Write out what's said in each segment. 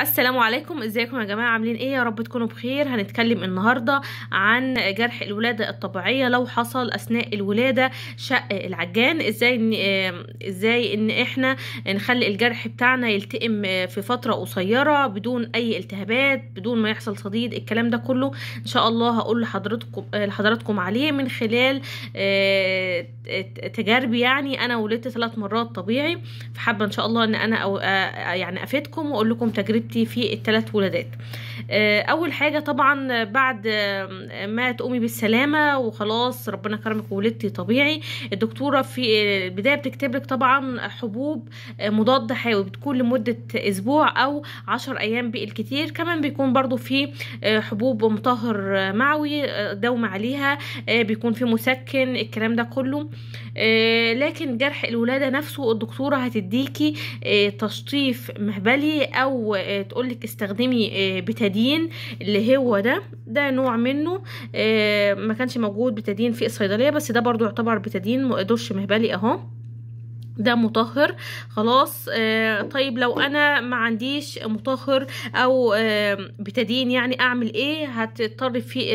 السلام عليكم ازيكم يا جماعه عاملين ايه يا رب تكونوا بخير هنتكلم النهارده عن جرح الولاده الطبيعيه لو حصل اثناء الولاده شق العجان ازاي ان ازاي ان احنا نخلي الجرح بتاعنا يلتئم في فتره قصيره بدون اي التهابات بدون ما يحصل صديد الكلام ده كله ان شاء الله هقول لحضراتكم لحضراتكم عليه من خلال آه، تجاربي يعني انا ولدت ثلاث مرات طبيعي فحابه ان شاء الله ان انا يعني افيدكم واقول لكم تجربه حبيبتي في الثلاث ولادات آه، اول حاجه طبعا بعد آه، ما تقومي بالسلامه وخلاص ربنا كرمك وولدتي طبيعي الدكتوره في آه، البدايه بتكتب لك طبعا حبوب مضاد حيوي بتكون لمده اسبوع او عشر ايام بالكتير كمان بيكون برضو في حبوب مطهر معوي دوم عليها بيكون في مسكن الكلام ده كله لكن جرح الولاده نفسه الدكتوره هتديكي تشطيف مهبلي او تقولك استخدمي بتاريخ بتدين اللي هو ده ده نوع منه آه، ما كانش موجود بتدين في الصيدليه بس ده برضو يعتبر بتدين دش مهبلي اهو ده مطهر خلاص آه طيب لو انا ما عنديش مطهر او آه بتدين يعني اعمل ايه هتضطر في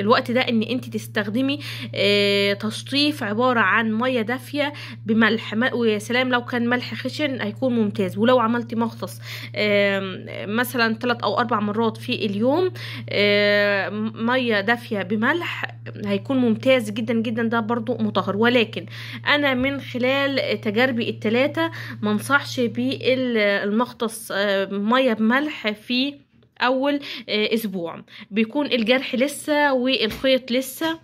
الوقت ده ان انت تستخدمي آه تشطيف عبارة عن مية دافية بملح ويا سلام لو كان ملح خشن هيكون ممتاز ولو عملتي مغطس آه مثلا ثلاث او اربع مرات في اليوم آه مية دافية بملح هيكون ممتاز جدا جدا ده برضو مطهر ولكن انا من خلال تجاربي التلاتة منصحش بالمغطس آه، مية بملح في اول آه، اسبوع بيكون الجرح لسه والخيط لسه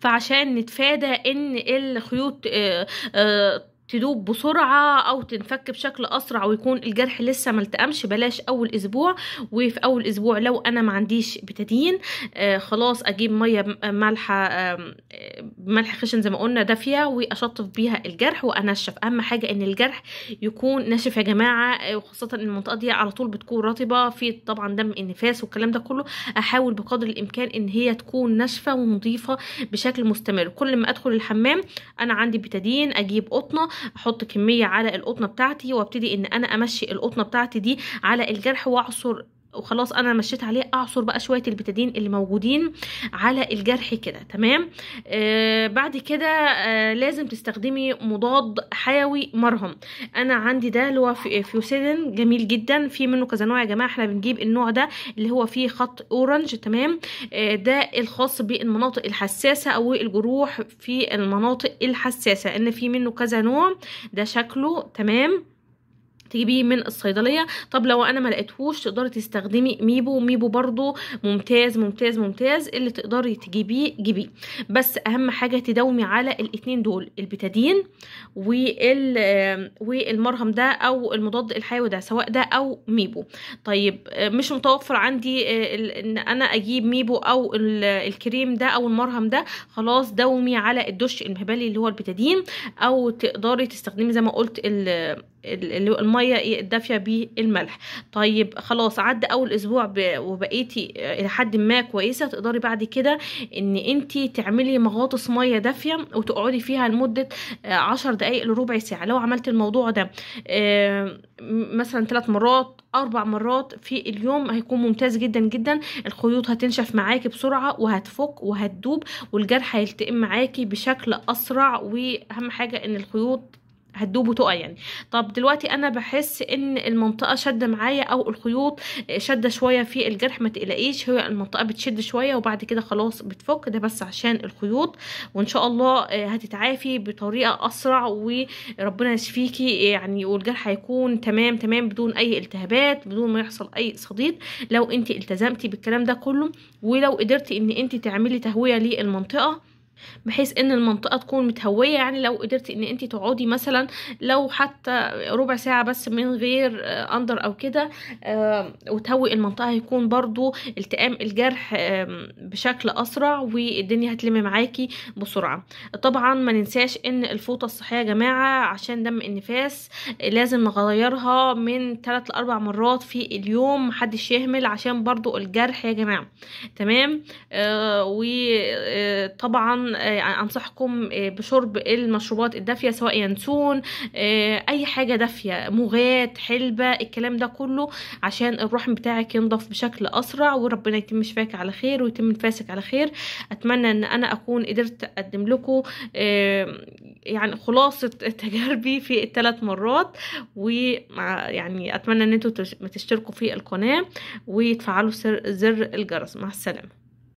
فعشان نتفادى ان الخيوط آه، تدوب بسرعة أو تنفك بشكل أسرع ويكون الجرح لسه ملتقمش بلاش أول أسبوع وفي أول أسبوع لو أنا ما عنديش بتادين آه، خلاص أجيب مية مالحة آه، ملح خشن زي ما قلنا دافية وأشطف بيها الجرح وأنشف أهم حاجة إن الجرح يكون ناشف يا جماعة آه، وخاصة إن المنطقة دي على طول بتكون رطبة في طبعا دم النفاس والكلام ده كله أحاول بقدر الإمكان إن هي تكون ناشفة ونظيفة بشكل مستمر كل ما أدخل الحمام أنا عندي بتادين أجيب قطنة احط كميه على القطنه بتاعتي وابتدي ان انا امشي القطنه بتاعتي دي على الجرح واعصر وخلاص انا مشيت عليه اعصر بقى شويه البتادين اللي موجودين على الجرح كده تمام آه بعد كده آه لازم تستخدمي مضاد حيوي مرهم انا عندي ده اللي هو فيوسيدين جميل جدا في منه كذا نوع يا جماعه احنا بنجيب النوع ده اللي هو فيه خط اورنج تمام آه ده الخاص بالمناطق الحساسه او الجروح في المناطق الحساسه ان في منه كذا نوع ده شكله تمام تجيبيه من الصيدليه طب لو انا ما لقيتهوش تقدري تستخدمي ميبو ميبو برضو ممتاز ممتاز ممتاز اللي تقدري تجيبيه جيبيه بس اهم حاجه تداومي على الاثنين دول البتادين وال والمرهم ده او المضاد الحيوي ده سواء ده او ميبو طيب مش متوفر عندي ان انا اجيب ميبو او الكريم ده او المرهم ده خلاص داومي على الدش المهبلي اللي هو البتادين او تقدري تستخدمي زي ما قلت الميه ايه الدافيه بالملح طيب خلاص عدى اول اسبوع وبقيتي الى حد ما كويسه تقدري بعد كده ان انت تعملي مغاطس ميه دافيه وتقعدي فيها لمده آه، عشر دقائق لربع ساعه لو عملت الموضوع ده مثلا ثلاث مرات اربع مرات في اليوم هيكون ممتاز جدا جدا الخيوط هتنشف معاكي بسرعه وهتفك وهتدوب والجرح هيلتئم معاكي بشكل اسرع واهم حاجه ان الخيوط هتدوب وتقع يعني طب دلوقتي انا بحس ان المنطقه شاده معايا او الخيوط شاده شويه في الجرح ما تقلقيش هي المنطقه بتشد شويه وبعد كده خلاص بتفك ده بس عشان الخيوط وان شاء الله آه، هتتعافي بطريقه اسرع وربنا يشفيكي آه، يعني والجرح هيكون تمام تمام بدون اي التهابات بدون ما يحصل اي صديد لو انت التزمتي بالكلام ده كله ولو قدرتي ان انت تعملي تهويه للمنطقه بحيث ان المنطقه تكون متهويه يعني لو قدرتي ان انت تقعدي مثلا لو حتى ربع ساعه بس من غير اندر آه، او كده آه، وتهوي المنطقه هيكون برضو التئام الجرح بشكل اسرع والدنيا هتلم معاكي بسرعه طبعا ما ننساش ان الفوطه الصحيه يا جماعه عشان دم النفاس لازم نغيرها من 3 ل 4 مرات في اليوم محدش يهمل عشان برضو الجرح يا جماعه تمام آه آه، انصحكم آه، بشرب المشروبات الدافيه سواء ينسون آه، اي حاجه دافيه مغات حلبه الكلام ده كله عشان الرحم بتاعك ينضف بشكل اسرع وربنا يتم شفاك على خير ويتم نفاسك على خير اتمنى ان انا اكون قدرت اقدم لكم يعني خلاصه تجاربي في الثلاث مرات ومع يعني اتمنى ان أنتم تشتركوا في القناه وتفعلوا زر الجرس مع السلامه